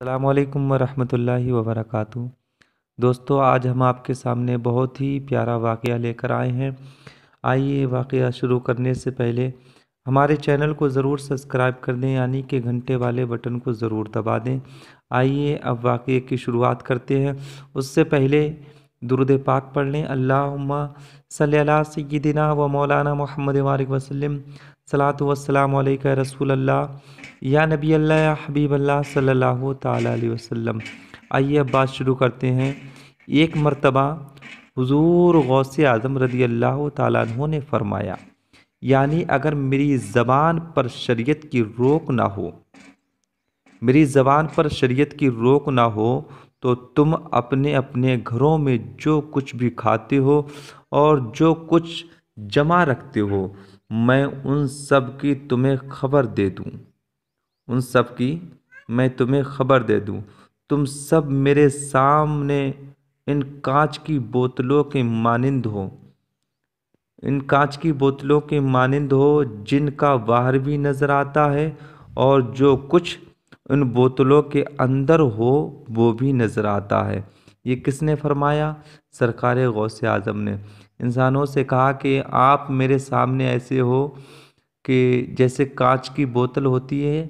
السلام علیکم ورحمۃ اللہ وبرکاتہ دوستو آج ہم آپ کے سامنے بہت ہی پیارا واقعہ لے کر آئے ہیں آئیے واقعہ شروع کرنے سے پہلے ہمارے چینل کو ضرور سبسکرائب کر دیں یعنی کہ گھنٹے والے بٹن کو ضرور دبا دیں آئیے اب واقعے کی شروعات کرتے ہیں اس سے پہلے درود پاک پڑھ لیں اللہم صلی اللہ سیدنا و مولانا محمد وارک وسلم صلاة وسلام علیکہ رسول اللہ یا نبی اللہ یا حبیب اللہ صلی اللہ تعالیٰ علیہ وسلم آئیے اب بات شروع کرتے ہیں ایک مرتبہ حضور غوث اعظم رضی اللہ تعالیٰ عنہ نے فرمایا یعنی اگر میری زبان پر شریعت کی روک نہ ہو میری زبان پر شریعت کی روک نہ ہو تو تم اپنے اپنے گھروں میں جو کچھ بھی کھاتے ہو اور جو کچھ جمع رکھتے ہو میں ان سب کی تمہیں خبر دے دوں ان سب کی میں تمہیں خبر دے دوں تم سب میرے سامنے ان کانچ کی بوتلوں کے مانند ہو ان کانچ کی بوتلوں کے مانند ہو جن کا باہر بھی نظر آتا ہے اور جو کچھ ان بوتلوں کے اندر ہو وہ بھی نظر آتا ہے یہ کس نے فرمایا سرکار غوث اعظم نے انسانوں سے کہا کہ آپ میرے سامنے ایسے ہو کہ جیسے کانچ کی بوتل ہوتی ہے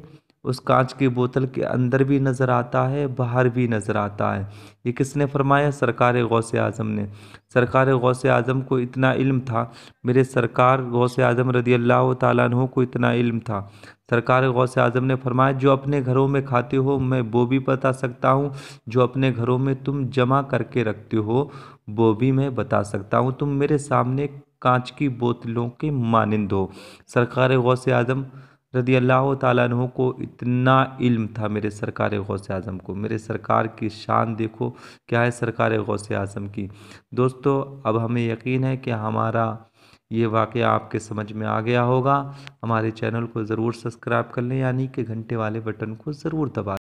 اس کانچ کی بوتل کے اندر بھی نظر آتا ہے باہر بھی نظر آتا ہے یہ کس نے فرمایا سرکار غوث اعظم نے سرکار غوث اعظم کو اتنا علم تھا میرے سرکار غوث اعظم رضی اللہ تعالیٰ عنہ کو اتنا علم تھا سرکار غوث اعظم نے فرمایا جو اپنے گھروں میں کھاتے ہو میں وہ بھی بتا سکتا ہوں جو اپنے گھروں میں تم جمع کر کے رکھتے ہو وہ بھی میں بتا سکتا ہوں تم میرے سامنے کانچ کی بوتلوں کے مانند ہو سرکار غوث اعظم رضی اللہ تعالیٰ عنہ کو اتنا علم تھا میرے سرکار غوث اعظم کو میرے سرکار کی شان دیکھو کیا ہے سرکار غوث اعظم کی دوستو اب ہمیں یقین ہے کہ ہمارا یہ واقعہ آپ کے سمجھ میں آ گیا ہوگا ہمارے چینل کو ضرور سبسکرائب کر لیں یعنی کہ گھنٹے والے بٹن کو ضرور دبا